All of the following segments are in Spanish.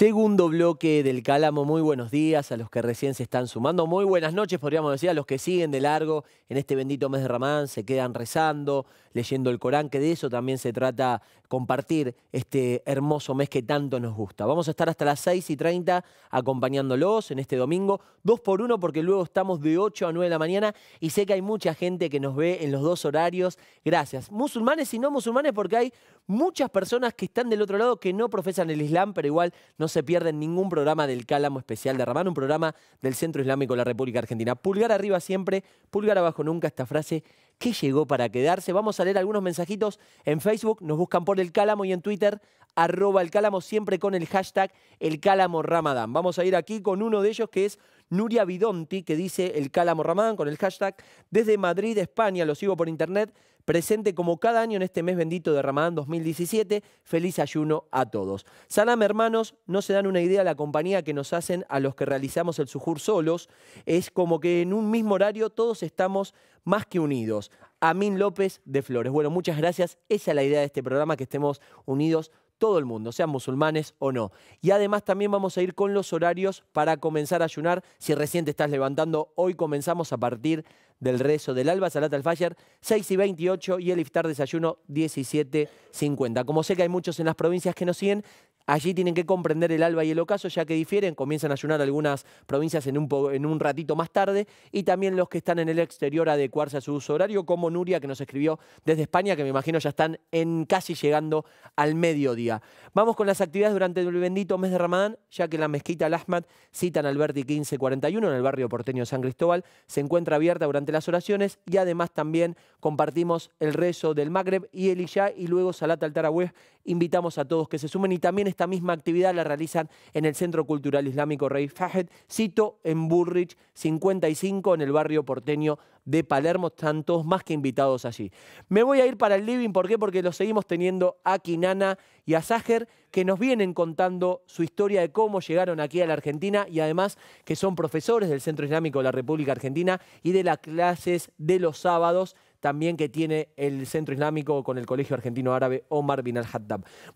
Segundo bloque del Calamo, muy buenos días a los que recién se están sumando, muy buenas noches podríamos decir a los que siguen de largo en este bendito mes de Ramán, se quedan rezando, leyendo el Corán, que de eso también se trata compartir este hermoso mes que tanto nos gusta. Vamos a estar hasta las 6 y 30 acompañándolos en este domingo, dos por uno, porque luego estamos de 8 a 9 de la mañana y sé que hay mucha gente que nos ve en los dos horarios. Gracias. Musulmanes y no musulmanes, porque hay muchas personas que están del otro lado que no profesan el Islam, pero igual no se pierden ningún programa del Cálamo Especial de Ramán, un programa del Centro Islámico de la República Argentina. Pulgar arriba siempre, pulgar abajo nunca, esta frase ¿Qué llegó para quedarse? Vamos a leer algunos mensajitos en Facebook, nos buscan por el cálamo y en Twitter, arroba el cálamo, siempre con el hashtag el cálamo ramadán. Vamos a ir aquí con uno de ellos que es Nuria Vidonti, que dice el cálamo ramadán con el hashtag desde Madrid, España, lo sigo por internet presente como cada año en este mes bendito de Ramadán 2017. Feliz ayuno a todos. Salam, hermanos, no se dan una idea la compañía que nos hacen a los que realizamos el sujur solos. Es como que en un mismo horario todos estamos más que unidos. Amin López de Flores. Bueno, muchas gracias. Esa es la idea de este programa, que estemos unidos todo el mundo, sean musulmanes o no. Y además también vamos a ir con los horarios para comenzar a ayunar. Si recién te estás levantando, hoy comenzamos a partir del rezo del alba, Salat al-Fajr, 6 y 28 y el iftar desayuno 17.50. Como sé que hay muchos en las provincias que nos siguen, Allí tienen que comprender el alba y el ocaso, ya que difieren, comienzan a ayunar algunas provincias en un, en un ratito más tarde, y también los que están en el exterior adecuarse a su uso horario, como Nuria, que nos escribió desde España, que me imagino ya están en casi llegando al mediodía. Vamos con las actividades durante el bendito mes de Ramadán, ya que la mezquita al citan cita Alberti 1541, en el barrio porteño San Cristóbal, se encuentra abierta durante las oraciones y además también compartimos el rezo del Magreb y el Isha y luego Salat al Invitamos a todos que se sumen y también esta misma actividad la realizan en el Centro Cultural Islámico Rey Fajet, cito, en Burrich 55, en el barrio porteño de Palermo. Están todos más que invitados allí. Me voy a ir para el living, ¿por qué? Porque lo seguimos teniendo a Kinana y a Sager, que nos vienen contando su historia de cómo llegaron aquí a la Argentina y además que son profesores del Centro Islámico de la República Argentina y de las clases de los sábados también que tiene el Centro Islámico con el Colegio Argentino Árabe Omar bin al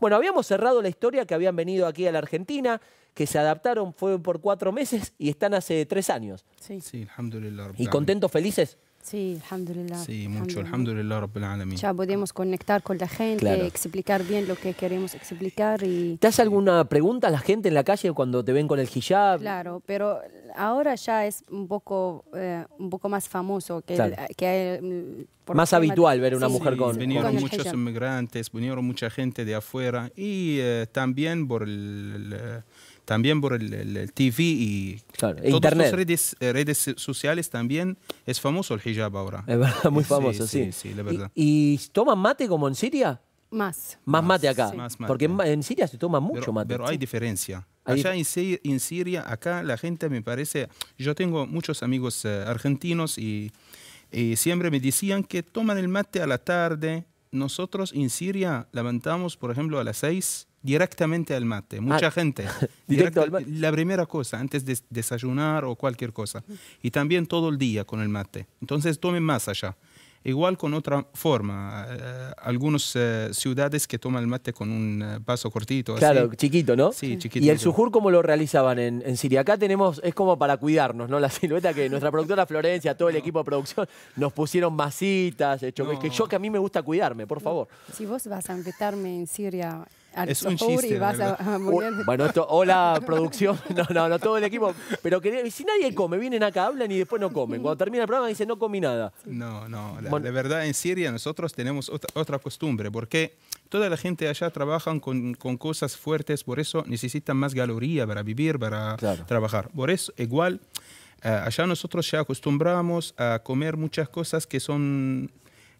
Bueno, habíamos cerrado la historia que habían venido aquí a la Argentina, que se adaptaron, fue por cuatro meses y están hace tres años. Sí, sí alhamdulillah. ¿Y contentos, felices? Sí, alhamdulillah. Sí, mucho. Alhamdulillah, Rabbil Alamin. Ya podemos conectar con la gente, explicar bien lo que queremos explicar. Y... ¿Te hace alguna pregunta a la gente en la calle cuando te ven con el hijab? Claro, pero ahora ya es un poco, eh, un poco más famoso que, que más habitual ver una mujer con. Vinieron muchos inmigrantes, vinieron mucha gente de afuera y eh, también por el también por el, el, TV y claro, las redes, eh, redes sociales también es famoso el hijab ahora. Es verdad, muy famoso, sí. Sí, verdad. ¿Y, toman mate como en Siria? Más. Más mate acá. Porque en Siria se toma mucho mate. Pero hay diferencia. Allá en Siria, acá la gente me parece, yo tengo muchos amigos eh, argentinos y, siempre me decían que toman el mate a la tarde. Nosotros en Siria levantamos, por ejemplo, a las seis directamente al mate. Ah. Mucha gente. Directo al mate. La primera cosa, antes de desayunar o cualquier cosa. Y también todo el día con el mate. Entonces tomen más allá. Igual con otra forma, eh, algunas eh, ciudades que toman el mate con un eh, vaso cortito. Claro, chiquito, ¿no? Sí, chiquito. ¿Y el sujur cómo lo realizaban en, Siria? Acá tenemos, es como para cuidarnos, ¿no? La silueta que nuestra productora Florencia, todo el equipo de producción, nos pusieron masitas, hecho, que yo que a mí me gusta cuidarme, por favor. Si vos vas a invitarme en Siria es un chiste, vas a, ah, Bueno, esto, hola producción, no, no, no, todo el equipo. Pero que, si nadie come, vienen acá, hablan y después no comen. Cuando termina el programa dicen no comí nada. No, no, de verdad en Siria nosotros tenemos otra, costumbre, porque toda la gente allá trabaja con, con, cosas fuertes, por eso necesitan más galería para vivir, para trabajar. Por eso, igual, eh, allá nosotros ya acostumbramos a comer muchas cosas que son...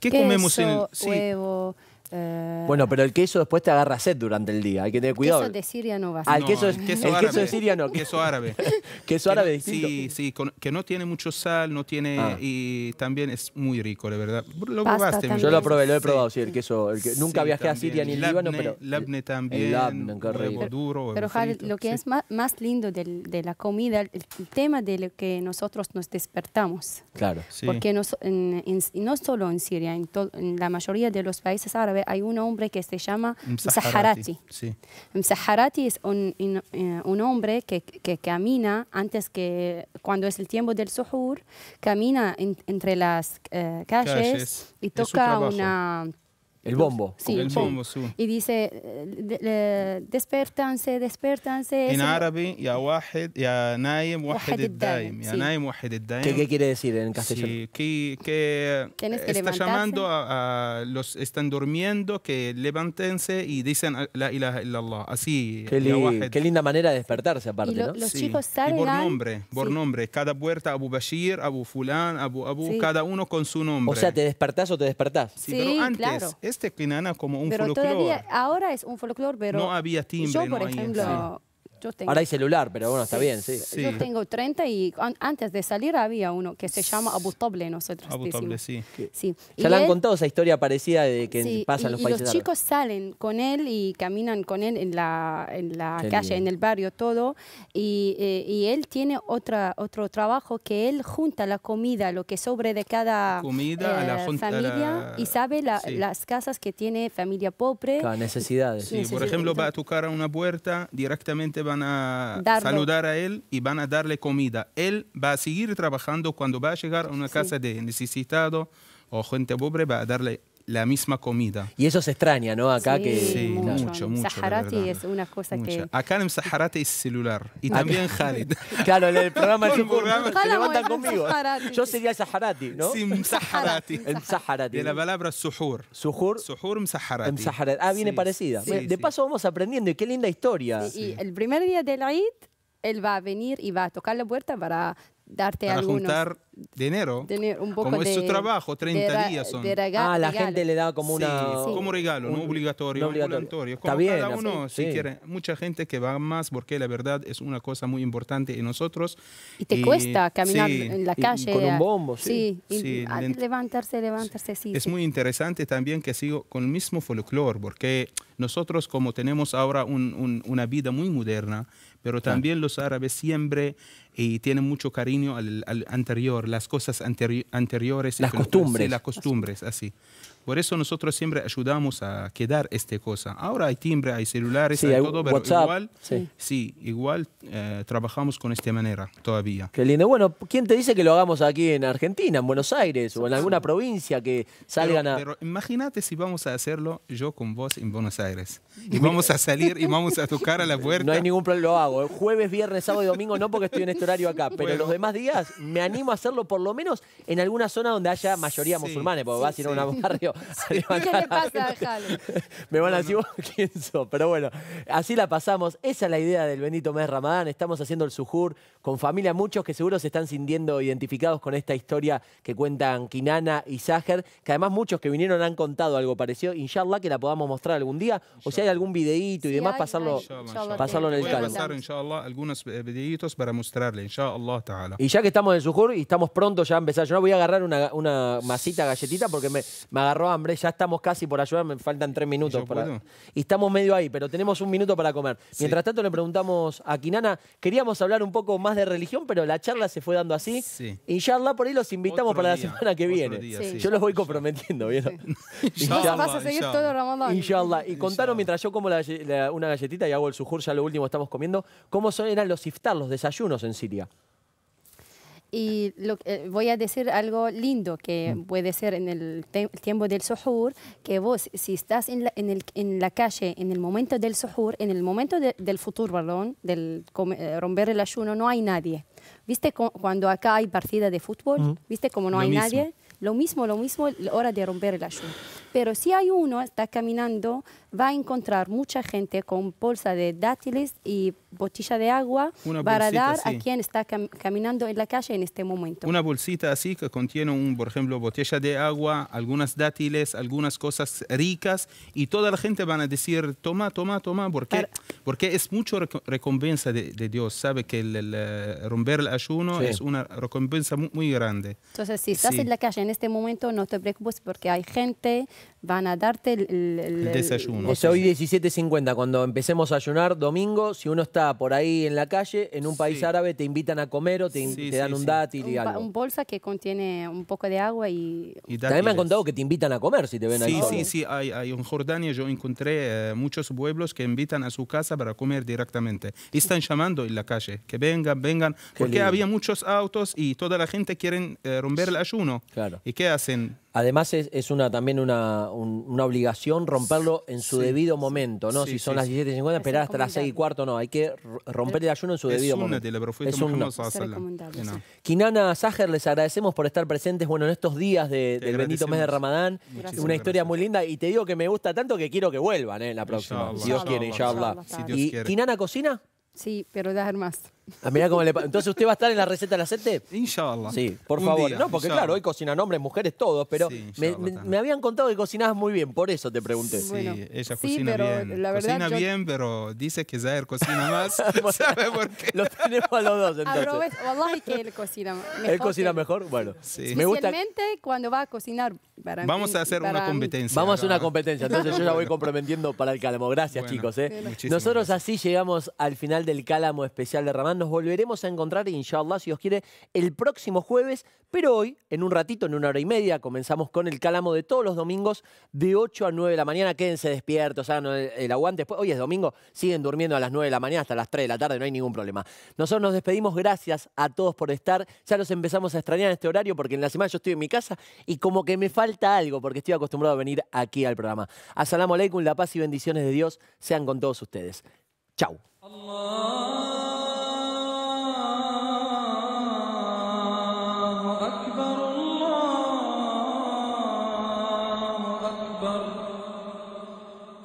¿Qué comemos en...? Sí, huevo eh, bueno, pero el queso después te agarra sed durante el día. Hay que tener cuidado. El queso de Siria no va a ser. queso, el queso de Siria no. Queso árabe. queso árabe distinto. Sí, sí, que no tiene mucho sal, no tiene... Ah. Y también es muy rico, de verdad. Lo probaste. Yo lo probé, lo he probado, sí, el queso. nunca viajé a Siria ni El Líbano, pero. labne también. El labne, qué Pero lo que es más, lindo de la comida, el, tema de lo que nosotros nos despertamos. Claro. Sí. Porque no solo en Siria, en la mayoría de los países árabes hay un hombre que se llama Msaharati. Msaharati es un, eh, hombre que, camina antes que, cuando es el tiempo del suhur, camina entre las eh, calles, y toca una... El bombo. Sí, el bombo, sí. Y dice, eh, despertanse, despertanse. En árabe, ya wahed, ya naim, wahid daim. Ya naim, wahid daim. ¿Qué quiere decir en castellano? Sí, que, que está llamando a, los, están durmiendo, que levántense y dicen la ilaha illallah. Así, qué, linda manera de despertarse aparte, ¿no? Los chicos salgan. por nombre, por nombre. Cada puerta, Abu Bashir, Abu Fulan, Abu Abu, cada uno con su nombre. O sea, ¿te despertás o te despertás? Sí, pero antes, claro este quinana como un pero folclore. Todavía, ahora es un folclore, pero... No había timbre, yo, por ejemplo, Ahora hay celular, pero bueno, está bien, sí. Yo tengo 30 y antes de salir había uno que se llama Abutoble nosotros sí. sí. Ya le han contado esa historia parecida de que pasa los y Y los chicos salen con él y caminan con él en la, en la calle, en el barrio, todo. Y, eh, y, él tiene otra, otro trabajo que él junta la comida, lo que sobre de cada comida, la eh, familia, y sabe las casas que tiene familia pobre. Cada necesidades. necesidades. por ejemplo, va a tocar a una puerta, directamente va a saludar a él y van a darle comida. Él va a seguir trabajando cuando va a llegar a una casa de necesitado o gente pobre, va a darle la misma comida. Y eso se extraña, ¿no? Acá que... Sí, mucho, mucho. Saharati es una cosa Acá en Saharati es celular. Y también Jalit. Claro, en el programa se levantan conmigo. Yo sería Saharati, ¿no? Sí, En saharati. De la palabra suhur. Suhur. Suhur en Msaharati. Ah, viene parecida. de paso vamos aprendiendo y qué linda historia. Y, el primer día del Eid, él va a venir y va a tocar la puerta para darte algunos de enero, un poco como es su trabajo, 30 días son. ah, la gente le da como una... Sí, Como regalo, no obligatorio, no obligatorio. cada uno, si quiere, mucha gente que va más porque la verdad es una cosa muy importante en nosotros. Y te cuesta caminar en la calle. con un bombo, sí. levantarse, levantarse, sí. Es muy interesante también que sigo con el mismo folclore, porque nosotros como tenemos ahora una vida muy moderna, pero también los árabes siempre y tienen mucho cariño al anterior las cosas anteriores. y las costumbres, así. Por eso nosotros siempre ayudamos a quedar esta cosa. Ahora hay timbre, hay celulares, hay, todo, pero igual, sí, igual eh, trabajamos con esta manera todavía. Qué lindo. Bueno, ¿quién te dice que lo hagamos aquí en Argentina, en Buenos Aires o en alguna provincia que salgan a...? Pero imagínate si vamos a hacerlo yo con vos en Buenos Aires. Y vamos a salir y vamos a tocar a la puerta. No hay ningún problema, lo hago. Jueves, viernes, sábado y domingo no porque estoy en este horario acá, pero los demás días me animo a hacerlo por lo menos en alguna zona donde haya mayoría musulmana porque va a ser un barrio ¿Qué le pasa a Me van a decir, quién sos. Pero bueno, así la pasamos. Esa es la idea del bendito mes Ramadán. Estamos haciendo el sujur con familia, muchos que seguro se están sintiendo identificados con esta historia que cuentan Kinana y Sager, que además muchos que vinieron han contado algo parecido. Inshallah que la podamos mostrar algún día. O si hay algún videíto y demás, pasarlo, pasarlo en el canal. inshallah, algunos eh, videitos para mostrarle, inshallah Y ya que estamos en el sujur y estamos pronto ya a empezar, yo no voy a agarrar una, masita galletita porque me, me agarró hambre, ya estamos casi por ayudar, me faltan tres minutos. Para... Y estamos medio ahí, pero tenemos un minuto para comer. Mientras tanto le preguntamos a Quinana, queríamos hablar un poco más de religión, pero la charla se fue dando así. Inshallah, por ahí los invitamos para la semana que viene. Yo los voy comprometiendo, ¿vieron? Inshallah, Y contaron mientras yo como una galletita y hago el sujur, ya lo último estamos comiendo, cómo son, eran los iftar, los desayunos en Siria. Y lo, eh, voy a decir algo lindo que mm. puede ser en el, tiempo del suhur, que vos, si estás en la, calle en el momento del suhur, en el momento del futuro, perdón, del eh, romper el ayuno, no hay nadie. ¿Viste cuando acá hay partida de fútbol? Mm. ¿Viste como no hay nadie? Lo mismo, lo mismo, la hora de romper el ayuno pero si hay uno, está caminando, va a encontrar mucha gente con bolsa de dátiles y botella de agua para dar a quien está caminando en la calle en este momento. Una bolsita así que contiene, un, por ejemplo, botella de agua, algunas dátiles, algunas cosas ricas y toda la gente van a decir, toma, toma, toma, porque, porque es mucho recompensa de, Dios. Sabe que el, eh, romper el ayuno es una recompensa muy, grande. Entonces, si estás en la calle en este momento, no te preocupes porque hay gente van a darte el, desayuno. Es hoy 17.50, cuando empecemos a ayunar domingo, si uno está por ahí en la calle, en un país árabe te invitan a comer o te, dan un dátil y un, bolsa que contiene un poco de agua y... También me han contado que te invitan a comer si te ven ahí. Sí, sí, sí. Hay, en Jordania yo encontré eh, muchos pueblos que invitan a su casa para comer directamente. Y están llamando en la calle, que vengan, vengan, porque había muchos autos y toda la gente quiere eh, romper el ayuno. Claro. ¿Y qué hacen? Además es, una, también una, obligación romperlo en su debido momento, ¿no? si son las 17.50, esperar hasta las 6 y cuarto, no, hay que romper el ayuno en su debido momento. Es un Kinana Sager, les agradecemos por estar presentes, bueno, en estos días del bendito mes de Ramadán. Una historia muy linda y te digo que me gusta tanto que quiero que vuelvan ¿eh? la próxima, si Dios quiere, Inshallah. ¿Y Kinana cocina? Sí, pero dejar más. Ah, entonces, ¿usted va a estar en la receta de la sete? Inshallah. Sí, por favor. no, porque claro, hoy cocinan hombres, mujeres, todos, pero me, habían contado que cocinabas muy bien, por eso te pregunté. Sí, ella cocina bien. cocina bien, pero dice que él cocina más. ¿Sabe por qué? tenemos a los dos, entonces. Aprobes, wallahi que él cocina mejor. ¿Él cocina mejor? Bueno, Sí. Especialmente cuando va a cocinar Vamos a hacer una competencia. Vamos a hacer una competencia, entonces yo ya voy comprometiendo para el cálamo. Gracias, chicos. ¿eh? Nosotros así llegamos al final del cálamo especial de Ramán nos volveremos a encontrar, inshallah, si Dios quiere, el próximo jueves. Pero hoy, en un ratito, en una hora y media, comenzamos con el calamo de todos los domingos de 8 a 9 de la mañana. Quédense despiertos, hagan el, el aguante. Después, hoy es domingo, siguen durmiendo a las 9 de la mañana hasta las 3 de la tarde, no hay ningún problema. Nosotros nos despedimos, gracias a todos por estar. Ya los empezamos a extrañar en este horario porque en la semana yo estoy en mi casa y como que me falta algo porque estoy acostumbrado a venir aquí al programa. Asalamu alaikum, la paz y bendiciones de Dios sean con todos ustedes. Chau.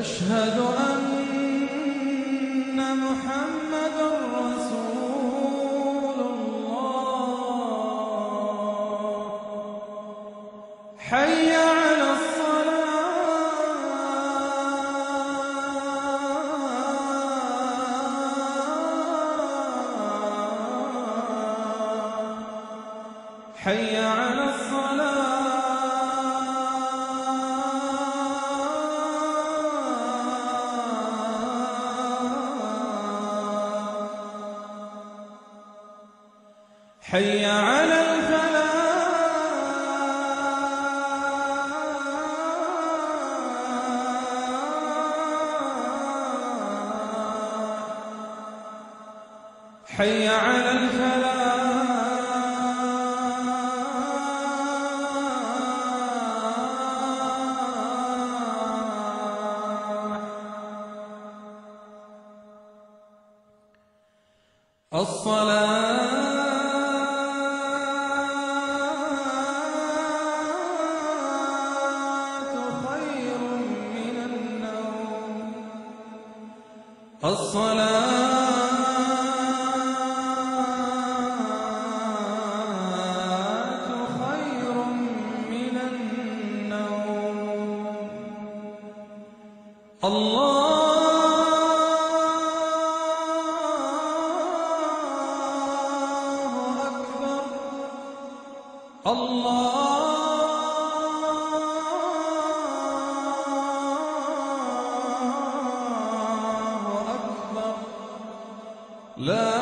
أشهد أن محمد رسول الله حي على الصلاة حي على الصلاة حي على الفلاح الصلاه خير من النوم الصلاه love.